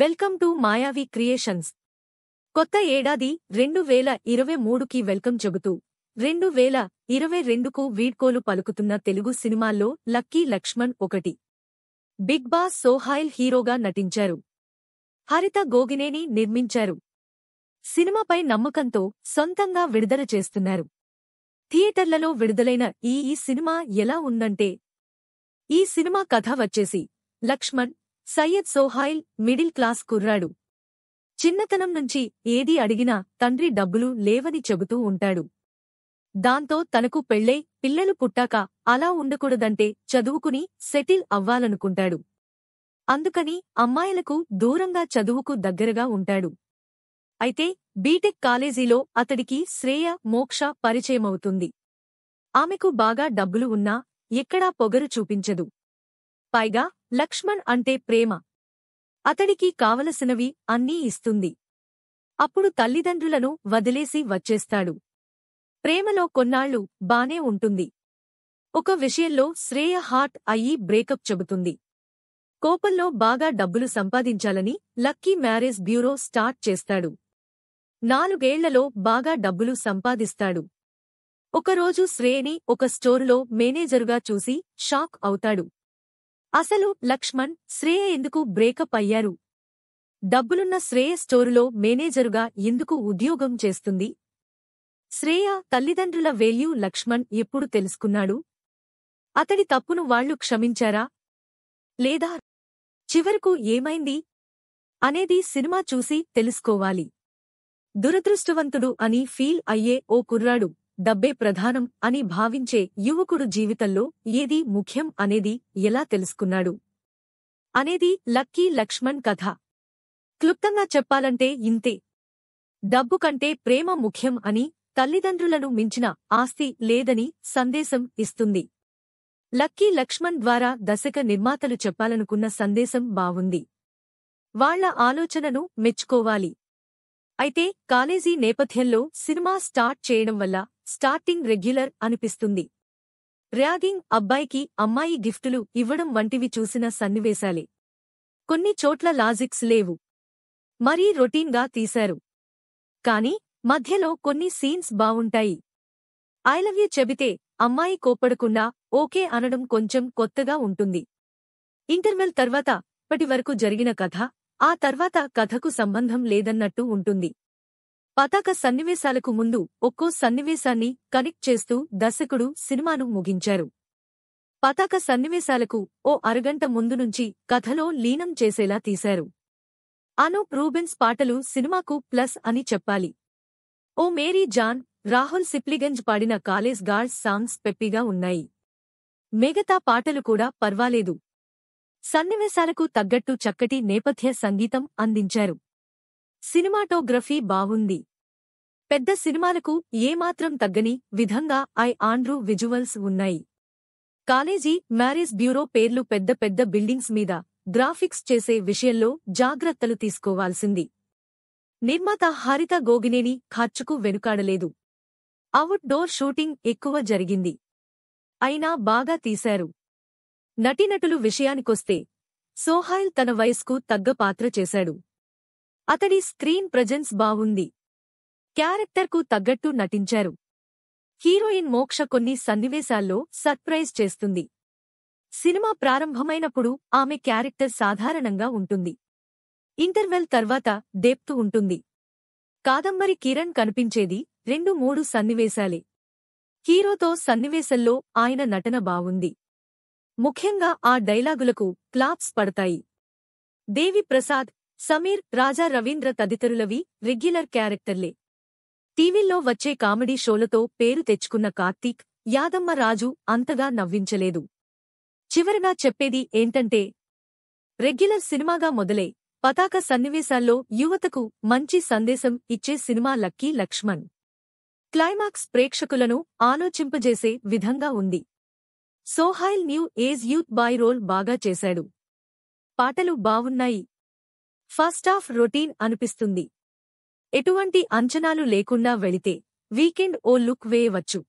welcome to మాయావి creations కొత్త ఏడాది రెండు వేల ఇరవై మూడుకి వెల్కమ్ చెబుతూ రెండు వేల ఇరవై రెండుకు వీడ్కోలు పలుకుతున్న తెలుగు సినిమాల్లో లక్కీ లక్ష్మణ్ ఒకటి బిగ్ బాస్ సోహాయిల్ హీరోగా నటించారు హరిత గోగినేని నిర్మించారు సినిమాపై నమ్మకంతో సొంతంగా విడుదల చేస్తున్నారు థియేటర్లలో విడుదలైన ఈ ఈ సినిమా ఎలా ఉందంటే ఈ సినిమా కథ వచ్చేసి లక్ష్మణ్ సయ్యద్ సోహాయిల్ మిడిల్ క్లాస్ కుర్రాడు చిన్నతనం నుంచి ఏది అడిగినా తండ్రి డబ్బులు లేవని చెబుతూ ఉంటాడు దాంతో తనకు పెళ్లై పిల్లలు పుట్టాక అలా ఉండకూడదంటే చదువుకుని సెటిల్ అవ్వాలనుకుంటాడు అందుకని అమ్మాయిలకు దూరంగా చదువుకు దగ్గరగా ఉంటాడు అయితే బీటెక్ కాలేజీలో అతడికి శ్రేయ మోక్ష పరిచయమవుతుంది ఆమెకు బాగా డబ్బులు ఉన్నా ఎక్కడా పొగరు చూపించదు పైగా లక్ష్మణ్ అంటే ప్రేమ అతడికి కావలసినవి అన్నీ ఇస్తుంది అప్పుడు తల్లిదండ్రులను వదిలేసి వచ్చేస్తాడు ప్రేమలో కొన్నాళ్లు బానే ఉంటుంది ఒక విషయంలో శ్రేయ హార్ట్ అయ్యి బ్రేకప్ చెబుతుంది కోపంలో బాగా డబ్బులు సంపాదించాలని లక్కీ మ్యారేజ్ బ్యూరో స్టార్ట్ చేస్తాడు నాలుగేళ్లలో బాగా డబ్బులు సంపాదిస్తాడు ఒకరోజు శ్రేయని ఒక స్టోరులో మేనేజరుగా చూసి షాక్ అవుతాడు అసలు లక్ష్మణ్ శ్రేయ ఎందుకు బ్రేకప్ అయ్యారు డబ్బులున్న శ్రేయ స్టోరులో మేనేజరుగా ఎందుకు ఉద్యోగం చేస్తుంది శ్రేయ తల్లిదండ్రుల వేల్యూ లక్ష్మణ్ ఎప్పుడు తెలుసుకున్నాడు అతడి తప్పును వాళ్లు క్షమించారా లేదా చివరకు ఏమైంది అనేది సినిమా చూసి తెలుసుకోవాలి దురదృష్టవంతుడు అని ఫీల్ అయ్యే ఓ కుర్రాడు డబ్బే ప్రధానం అని భావించే యువకుడు జీవితంలో ఏది ముఖ్యం అనేది ఎలా తెలుసుకున్నాడు అనేది లక్కీ లక్ష్మణ్ కథ క్లుప్తంగా చెప్పాలంటే ఇంతే డబ్బు కంటే ప్రేమ ముఖ్యం అని తల్లిదండ్రులను మించిన ఆస్తి లేదని సందేశం ఇస్తుంది లక్కీ లక్ష్మణ్ ద్వారా దశక నిర్మాతలు చెప్పాలనుకున్న సందేశం బావుంది వాళ్ల ఆలోచనను మెచ్చుకోవాలి అయితే కాలేజీ నేపథ్యంలో సినిమా స్టార్ట్ చేయడం వల్ల స్టార్టింగ్ రెగ్యులర్ అనిపిస్తుంది ర్యాగింగ్ అబ్బాయికి అమ్మాయి గిఫ్టులు ఇవ్వడం వంటివి చూసిన సన్నివేశాలే కొన్ని చోట్ల లాజిక్స్ లేవు మరీ రొటీన్గా తీశారు కాని మధ్యలో కొన్ని సీన్స్ బావుంటాయి ఐ లవ్ యూ చెబితే అమ్మాయి కోప్పడకుండా ఓకే అనడం కొంచెం కొత్తగా ఉంటుంది ఇంటర్వెల్ తర్వాత ఇప్పటివరకు జరిగిన కథ ఆ తర్వాత కథకు సంబంధం లేదన్నట్టు ఉంటుంది పతాక సన్నివేశాలకు ముందు ఒక్కో సన్నివేశాన్ని కనెక్ట్ చేస్తూ దర్శకుడు సినిమాను ముగించారు పతాక సన్నివేశాలకు ఓ అరగంట ముందు నుంచి కథలో లీనం చేసేలా తీశారు అను రూబెన్స్ పాటలు సినిమాకు ప్లస్ అని చెప్పాలి ఓ మేరీ జాన్ రాహుల్ సిప్లిగంజ్ పాడిన కాలేజ్ గార్డ్స్ సాంగ్స్ పెప్పిగా ఉన్నాయి మిగతా పాటలు కూడా పర్వాలేదు సన్నివేశాలకు తగ్గట్టు చక్కటి నేపథ్య సంగీతం అందించారు సినిమాటోగ్రఫీ బావుంది పెద్ద సినిమాలకు ఏమాత్రం తగ్గని విధంగా ఐ ఆండ్రూ విజువల్స్ ఉన్నాయి కాలేజీ మ్యారేజ్ బ్యూరో పేర్లు పెద్ద పెద్ద బిల్డింగ్స్ మీద గ్రాఫిక్స్ చేసే విషయంలో జాగ్రత్తలు తీసుకోవాల్సింది నిర్మాత హారిత గోగినేని ఖర్చుకు వెనుకాడలేదు అవుట్డోర్ షూటింగ్ ఎక్కువ జరిగింది అయినా బాగా తీశారు నటీనటులు విషయానికొస్తే సోహాయిల్ తన వయస్కు తగ్గ పాత్ర చేశాడు అతడి స్క్రీన్ ప్రజెన్స్ బావుంది క్యారెక్టర్కు తగ్గట్టు నటించారు హీరోయిన్ మోక్ష కొన్ని సన్నివేశాల్లో సర్ప్రైజ్ చేస్తుంది సినిమా ప్రారంభమైనప్పుడు ఆమె క్యారెక్టర్ సాధారణంగా ఉంటుంది ఇంటర్వెల్ తర్వాత డెప్తు ఉంటుంది కాదంబరి కిరణ్ కనిపించేది రెండు మూడు సన్నివేశాలే హీరోతో సన్నివేశంలో ఆయన నటన బావుంది ముఖ్యంగా ఆ డైలాగులకు క్లాప్స్ పడతాయి దేవి ప్రసాద్ సమీర్ రాజా రవీంద్ర తదితరులవి రెగ్యులర్ క్యారెక్టర్లే టీవీల్లో వచ్చే కామెడీ షోలతో పేరు తెచ్చుకున్న కార్తీక్ యాదమ్మ రాజు అంతగా నవ్వించలేదు చివరగా చెప్పేది ఏంటంటే రెగ్యులర్ సినిమాగా మొదలై పతాక సన్నివేశాల్లో యువతకు మంచి సందేశం ఇచ్చే సినిమా లక్కీ లక్ష్మణ్ క్లైమాక్స్ ప్రేక్షకులను ఆలోచింపజేసే విధంగా ఉంది Sohail new age youth boy role బాగా చేశాడు పాటలు బావున్నాయి ఫస్ట్ రొటీన్ అనిపిస్తుంది ఎటువంటి అంచనాలు లేకుండా వెళితే వీకెండ్ ఓ లుక్ వేయవచ్చు